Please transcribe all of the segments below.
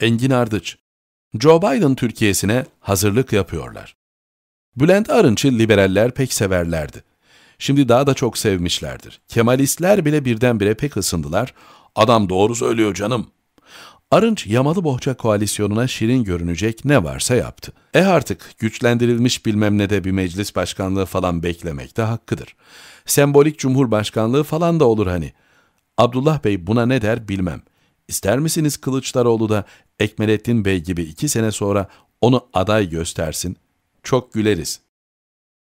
Engin Ardıç, Joe Biden Türkiye'sine hazırlık yapıyorlar. Bülent Arınç'ı liberaller pek severlerdi. Şimdi daha da çok sevmişlerdir. Kemalistler bile birdenbire pek ısındılar. Adam doğru söylüyor canım. Arınç Yamalı Bohça koalisyonuna şirin görünecek ne varsa yaptı. E artık güçlendirilmiş bilmem ne de bir meclis başkanlığı falan beklemekte hakkıdır. Sembolik cumhurbaşkanlığı falan da olur hani. Abdullah Bey buna ne der bilmem. İster misiniz Kılıçdaroğlu da Ekmelettin Bey gibi iki sene sonra onu aday göstersin, çok güleriz.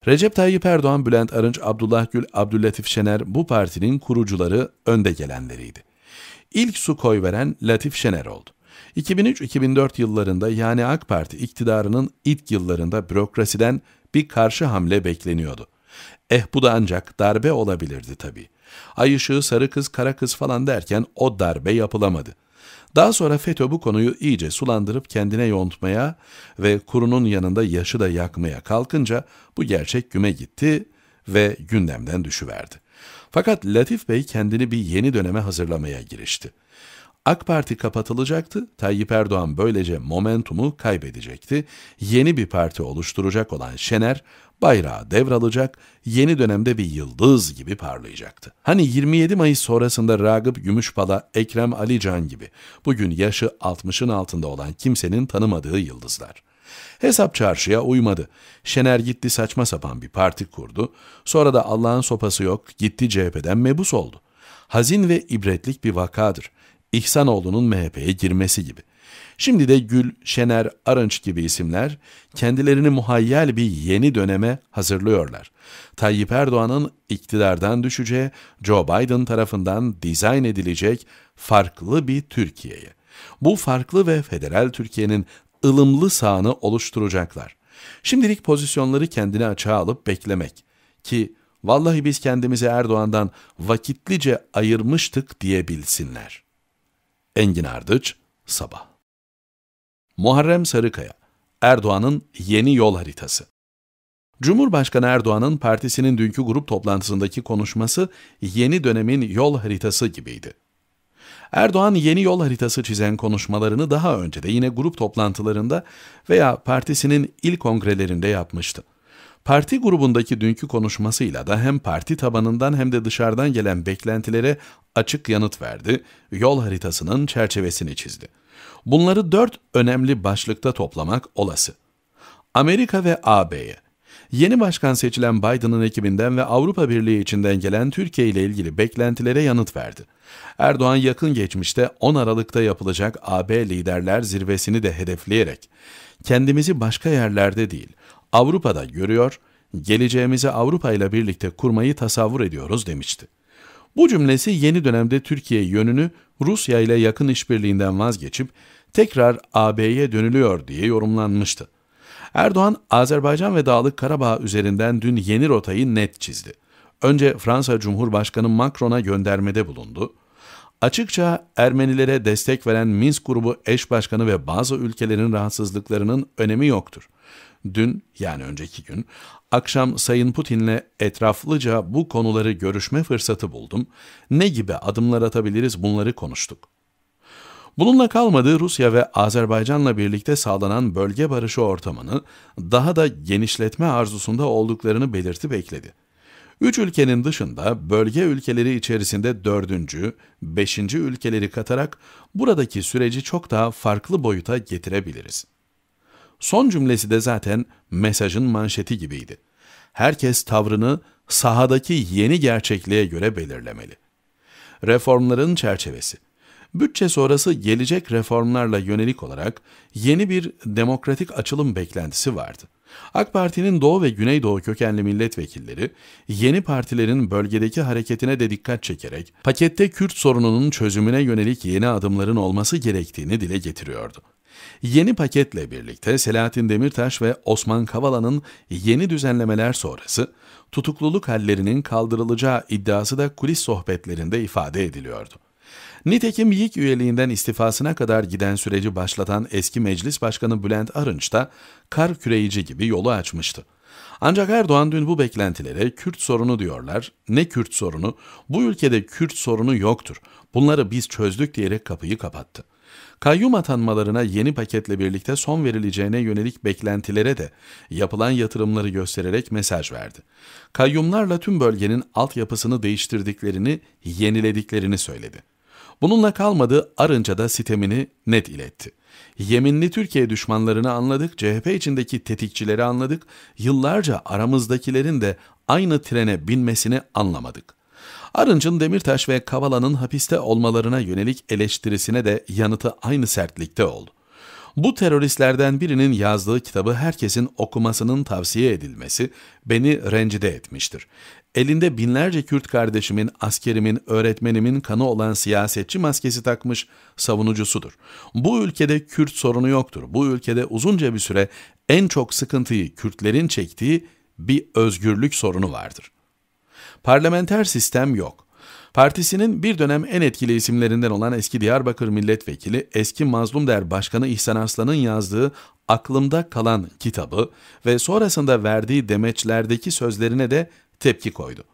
Recep Tayyip Erdoğan, Bülent Arınç, Abdullah Gül, Abdülatif Şener bu partinin kurucuları önde gelenleriydi. İlk su koy veren Latif Şener oldu. 2003-2004 yıllarında yani AK Parti iktidarının ilk yıllarında bürokrasiden bir karşı hamle bekleniyordu. Eh bu da ancak darbe olabilirdi tabii. Ay ışığı, sarı kız, kara kız falan derken o darbe yapılamadı. Daha sonra FETÖ bu konuyu iyice sulandırıp kendine yontmaya ve kurunun yanında yaşı da yakmaya kalkınca bu gerçek güme gitti ve gündemden düşüverdi. Fakat Latif Bey kendini bir yeni döneme hazırlamaya girişti. AK Parti kapatılacaktı, Tayyip Erdoğan böylece momentumu kaybedecekti. Yeni bir parti oluşturacak olan Şener, bayrağı devralacak, yeni dönemde bir yıldız gibi parlayacaktı. Hani 27 Mayıs sonrasında Ragıp Gümüşpala, Ekrem Alican gibi bugün yaşı 60'ın altında olan kimsenin tanımadığı yıldızlar. Hesap çarşıya uymadı. Şener gitti saçma sapan bir parti kurdu. Sonra da Allah'ın sopası yok gitti CHP'den mebus oldu. Hazin ve ibretlik bir vakadır. İhsanoğlu'nun MHP'ye girmesi gibi. Şimdi de Gül, Şener, Arınç gibi isimler kendilerini muhayyel bir yeni döneme hazırlıyorlar. Tayyip Erdoğan'ın iktidardan düşeceği, Joe Biden tarafından dizayn edilecek farklı bir Türkiye'ye. Bu farklı ve federal Türkiye'nin ılımlı sahanı oluşturacaklar. Şimdilik pozisyonları kendine açığa alıp beklemek ki vallahi biz kendimizi Erdoğan'dan vakitlice ayırmıştık diyebilsinler. Engin Ardıç, Sabah. Muharrem Sarıkaya, Erdoğan'ın yeni yol haritası. Cumhurbaşkanı Erdoğan'ın partisinin dünkü grup toplantısındaki konuşması yeni dönemin yol haritası gibiydi. Erdoğan yeni yol haritası çizen konuşmalarını daha önce de yine grup toplantılarında veya partisinin il kongrelerinde yapmıştı. Parti grubundaki dünkü konuşmasıyla da hem parti tabanından hem de dışarıdan gelen beklentilere açık yanıt verdi, yol haritasının çerçevesini çizdi. Bunları dört önemli başlıkta toplamak olası. Amerika ve AB'ye, yeni başkan seçilen Biden'ın ekibinden ve Avrupa Birliği içinden gelen Türkiye ile ilgili beklentilere yanıt verdi. Erdoğan yakın geçmişte 10 Aralık'ta yapılacak AB Liderler Zirvesini de hedefleyerek, kendimizi başka yerlerde değil, Avrupa'da görüyor, geleceğimizi Avrupa ile birlikte kurmayı tasavvur ediyoruz demişti. Bu cümlesi yeni dönemde Türkiye yönünü Rusya ile yakın işbirliğinden vazgeçip tekrar AB'ye dönülüyor diye yorumlanmıştı. Erdoğan, Azerbaycan ve Dağlık Karabağ üzerinden dün yeni rotayı net çizdi. Önce Fransa Cumhurbaşkanı Macron'a göndermede bulundu. Açıkça Ermenilere destek veren Minsk grubu eş başkanı ve bazı ülkelerin rahatsızlıklarının önemi yoktur dün yani önceki gün akşam Sayın Putin'le etraflıca bu konuları görüşme fırsatı buldum. Ne gibi adımlar atabiliriz bunları konuştuk. Bununla kalmadı Rusya ve Azerbaycan'la birlikte sağlanan bölge barışı ortamını daha da genişletme arzusunda olduklarını belirtip ekledi. Üç ülkenin dışında bölge ülkeleri içerisinde dördüncü, beşinci ülkeleri katarak buradaki süreci çok daha farklı boyuta getirebiliriz. Son cümlesi de zaten mesajın manşeti gibiydi. Herkes tavrını sahadaki yeni gerçekliğe göre belirlemeli. Reformların çerçevesi Bütçe sonrası gelecek reformlarla yönelik olarak yeni bir demokratik açılım beklentisi vardı. AK Parti'nin Doğu ve Güneydoğu kökenli milletvekilleri yeni partilerin bölgedeki hareketine de dikkat çekerek pakette Kürt sorununun çözümüne yönelik yeni adımların olması gerektiğini dile getiriyordu. Yeni paketle birlikte Selahattin Demirtaş ve Osman Kavala'nın yeni düzenlemeler sonrası tutukluluk hallerinin kaldırılacağı iddiası da kulis sohbetlerinde ifade ediliyordu. Nitekim YİK üyeliğinden istifasına kadar giden süreci başlatan eski meclis başkanı Bülent Arınç da kar küreyici gibi yolu açmıştı. Ancak Erdoğan dün bu beklentilere Kürt sorunu diyorlar. Ne Kürt sorunu? Bu ülkede Kürt sorunu yoktur. Bunları biz çözdük diyerek kapıyı kapattı. Kayyum atanmalarına yeni paketle birlikte son verileceğine yönelik beklentilere de yapılan yatırımları göstererek mesaj verdi. Kayyumlarla tüm bölgenin altyapısını değiştirdiklerini, yenilediklerini söyledi. Bununla kalmadı Arınca da sitemini net iletti. Yeminli Türkiye düşmanlarını anladık, CHP içindeki tetikçileri anladık, yıllarca aramızdakilerin de aynı trene binmesini anlamadık. Arınç'ın Demirtaş ve Kavala'nın hapiste olmalarına yönelik eleştirisine de yanıtı aynı sertlikte oldu. Bu teröristlerden birinin yazdığı kitabı herkesin okumasının tavsiye edilmesi beni rencide etmiştir. Elinde binlerce Kürt kardeşimin, askerimin, öğretmenimin kanı olan siyasetçi maskesi takmış savunucusudur. Bu ülkede Kürt sorunu yoktur. Bu ülkede uzunca bir süre en çok sıkıntıyı Kürtlerin çektiği bir özgürlük sorunu vardır. Parlamenter sistem yok. Partisinin bir dönem en etkili isimlerinden olan eski Diyarbakır Milletvekili, eski Mazlum Der Başkanı İhsan Aslan'ın yazdığı Aklımda Kalan kitabı ve sonrasında verdiği demeçlerdeki sözlerine de tepki koydu.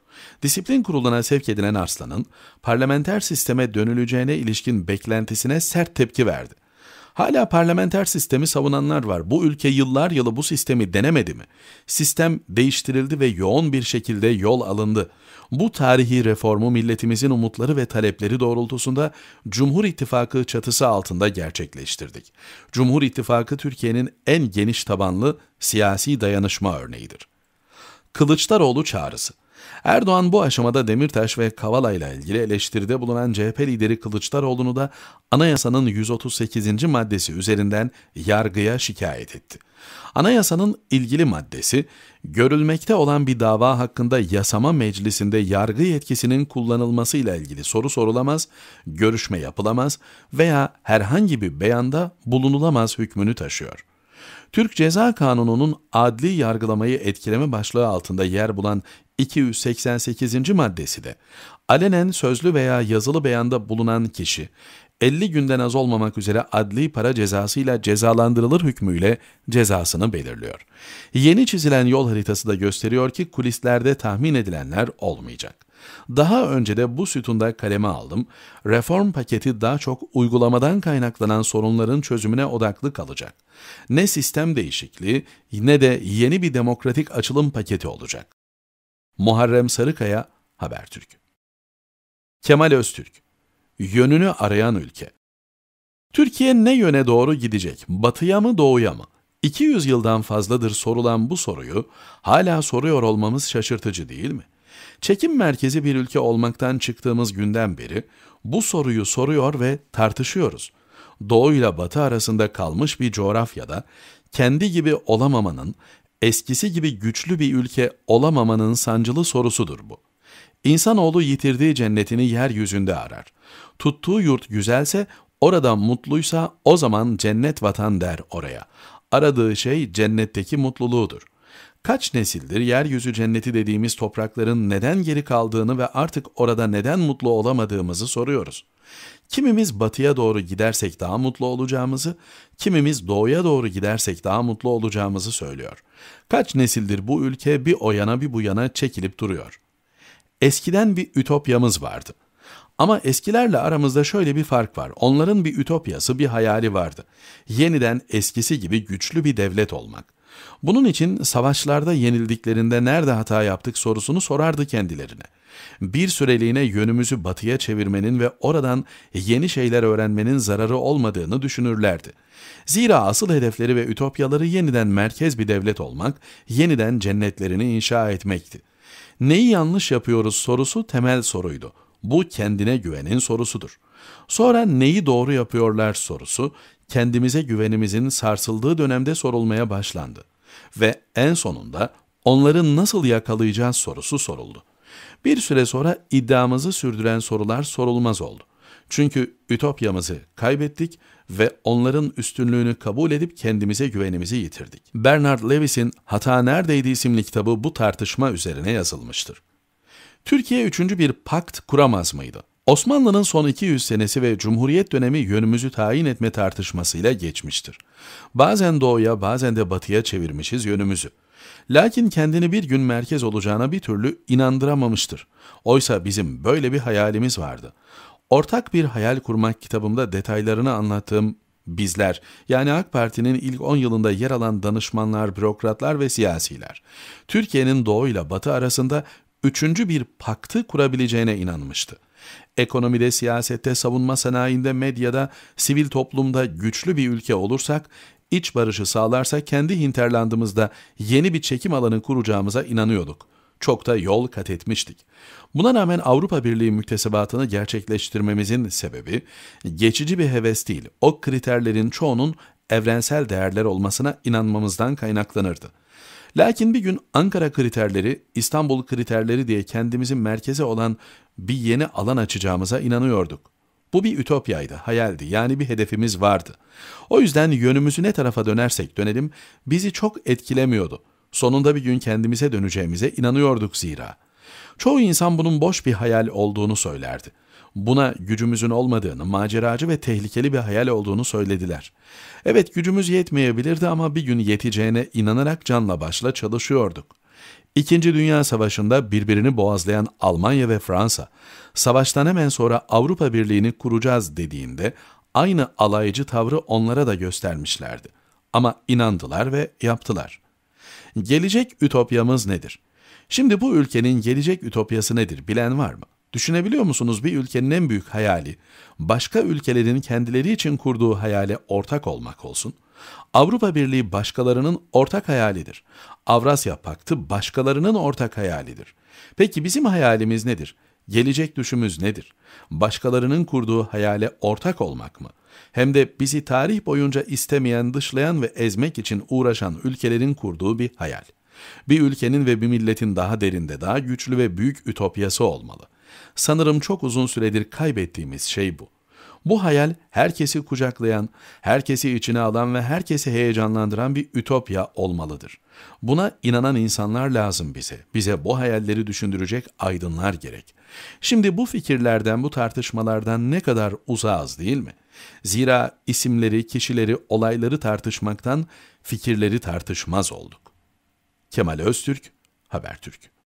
Disiplin kuruluna sevk edilen Arslan'ın parlamenter sisteme dönüleceğine ilişkin beklentisine sert tepki verdi. Hala parlamenter sistemi savunanlar var. Bu ülke yıllar yılı bu sistemi denemedi mi? Sistem değiştirildi ve yoğun bir şekilde yol alındı. Bu tarihi reformu milletimizin umutları ve talepleri doğrultusunda Cumhur İttifakı çatısı altında gerçekleştirdik. Cumhur İttifakı Türkiye'nin en geniş tabanlı siyasi dayanışma örneğidir. Kılıçdaroğlu çağrısı Erdoğan bu aşamada Demirtaş ve Kavala ile ilgili eleştiride bulunan CHP lideri Kılıçdaroğlu'nu da anayasanın 138. maddesi üzerinden yargıya şikayet etti. Anayasanın ilgili maddesi, görülmekte olan bir dava hakkında yasama meclisinde yargı yetkisinin kullanılmasıyla ilgili soru sorulamaz, görüşme yapılamaz veya herhangi bir beyanda bulunulamaz hükmünü taşıyor.'' Türk Ceza Kanunu'nun adli yargılamayı etkileme başlığı altında yer bulan 288. maddesi de alenen sözlü veya yazılı beyanda bulunan kişi 50 günden az olmamak üzere adli para cezasıyla cezalandırılır hükmüyle cezasını belirliyor. Yeni çizilen yol haritası da gösteriyor ki kulislerde tahmin edilenler olmayacak. Daha önce de bu sütunda kaleme aldım. Reform paketi daha çok uygulamadan kaynaklanan sorunların çözümüne odaklı kalacak. Ne sistem değişikliği ne de yeni bir demokratik açılım paketi olacak. Muharrem Sarıkaya, Habertürk. Kemal Öztürk, yönünü arayan ülke. Türkiye ne yöne doğru gidecek, batıya mı doğuya mı? 200 yıldan fazladır sorulan bu soruyu hala soruyor olmamız şaşırtıcı değil mi? Çekim merkezi bir ülke olmaktan çıktığımız günden beri bu soruyu soruyor ve tartışıyoruz. Doğu ile batı arasında kalmış bir coğrafyada kendi gibi olamamanın eskisi gibi güçlü bir ülke olamamanın sancılı sorusudur bu. İnsanoğlu yitirdiği cennetini yeryüzünde arar. Tuttuğu yurt güzelse, orada mutluysa o zaman cennet vatan der oraya. Aradığı şey cennetteki mutluluğudur. Kaç nesildir yeryüzü cenneti dediğimiz toprakların neden geri kaldığını ve artık orada neden mutlu olamadığımızı soruyoruz. Kimimiz batıya doğru gidersek daha mutlu olacağımızı, kimimiz doğuya doğru gidersek daha mutlu olacağımızı söylüyor. Kaç nesildir bu ülke bir o yana bir bu yana çekilip duruyor. Eskiden bir ütopyamız vardı. Ama eskilerle aramızda şöyle bir fark var. Onların bir ütopyası, bir hayali vardı. Yeniden eskisi gibi güçlü bir devlet olmak. Bunun için savaşlarda yenildiklerinde nerede hata yaptık sorusunu sorardı kendilerine. Bir süreliğine yönümüzü batıya çevirmenin ve oradan yeni şeyler öğrenmenin zararı olmadığını düşünürlerdi. Zira asıl hedefleri ve ütopyaları yeniden merkez bir devlet olmak, yeniden cennetlerini inşa etmekti. Neyi yanlış yapıyoruz sorusu temel soruydu. Bu kendine güvenin sorusudur. Sonra neyi doğru yapıyorlar sorusu kendimize güvenimizin sarsıldığı dönemde sorulmaya başlandı ve en sonunda onları nasıl yakalayacağız sorusu soruldu. Bir süre sonra iddiamızı sürdüren sorular sorulmaz oldu. Çünkü ütopyamızı kaybettik ve onların üstünlüğünü kabul edip kendimize güvenimizi yitirdik. Bernard Lewis'in Hata Neredeydi isimli kitabı bu tartışma üzerine yazılmıştır. Türkiye üçüncü bir pakt kuramaz mıydı? Osmanlı'nın son 200 senesi ve Cumhuriyet dönemi yönümüzü tayin etme tartışmasıyla geçmiştir. Bazen doğuya bazen de batıya çevirmişiz yönümüzü. Lakin kendini bir gün merkez olacağına bir türlü inandıramamıştır. Oysa bizim böyle bir hayalimiz vardı. Ortak bir hayal kurmak kitabımda detaylarını anlattığım Bizler, yani AK Parti'nin ilk 10 yılında yer alan danışmanlar, bürokratlar ve siyasiler, Türkiye'nin doğu ile batı arasında üçüncü bir paktı kurabileceğine inanmıştı. Ekonomide, siyasette, savunma sanayinde, medyada, sivil toplumda güçlü bir ülke olursak, iç barışı sağlarsa kendi hinterlandımızda yeni bir çekim alanı kuracağımıza inanıyorduk. Çok da yol kat etmiştik. Buna rağmen Avrupa Birliği müktesebatını gerçekleştirmemizin sebebi geçici bir heves değil, o kriterlerin çoğunun evrensel değerler olmasına inanmamızdan kaynaklanırdı. Lakin bir gün Ankara kriterleri, İstanbul kriterleri diye kendimizin merkeze olan bir yeni alan açacağımıza inanıyorduk. Bu bir ütopyaydı, hayaldi. Yani bir hedefimiz vardı. O yüzden yönümüzü ne tarafa dönersek dönelim bizi çok etkilemiyordu. Sonunda bir gün kendimize döneceğimize inanıyorduk zira. Çoğu insan bunun boş bir hayal olduğunu söylerdi. Buna gücümüzün olmadığını, maceracı ve tehlikeli bir hayal olduğunu söylediler. Evet gücümüz yetmeyebilirdi ama bir gün yeteceğine inanarak canla başla çalışıyorduk. İkinci Dünya Savaşı'nda birbirini boğazlayan Almanya ve Fransa, savaştan hemen sonra Avrupa Birliği'ni kuracağız dediğinde aynı alaycı tavrı onlara da göstermişlerdi. Ama inandılar ve yaptılar. Gelecek ütopyamız nedir? Şimdi bu ülkenin gelecek ütopyası nedir bilen var mı? Düşünebiliyor musunuz bir ülkenin en büyük hayali başka ülkelerin kendileri için kurduğu hayale ortak olmak olsun? Avrupa Birliği başkalarının ortak hayalidir. Avrasya Paktı başkalarının ortak hayalidir. Peki bizim hayalimiz nedir? Gelecek düşümüz nedir? Başkalarının kurduğu hayale ortak olmak mı? Hem de bizi tarih boyunca istemeyen, dışlayan ve ezmek için uğraşan ülkelerin kurduğu bir hayal. Bir ülkenin ve bir milletin daha derinde daha güçlü ve büyük ütopyası olmalı. Sanırım çok uzun süredir kaybettiğimiz şey bu. Bu hayal herkesi kucaklayan, herkesi içine alan ve herkesi heyecanlandıran bir ütopya olmalıdır. Buna inanan insanlar lazım bize. Bize bu hayalleri düşündürecek aydınlar gerek. Şimdi bu fikirlerden, bu tartışmalardan ne kadar uzağız değil mi? Zira isimleri, kişileri, olayları tartışmaktan fikirleri tartışmaz olduk. Kemal Öztürk, Habertürk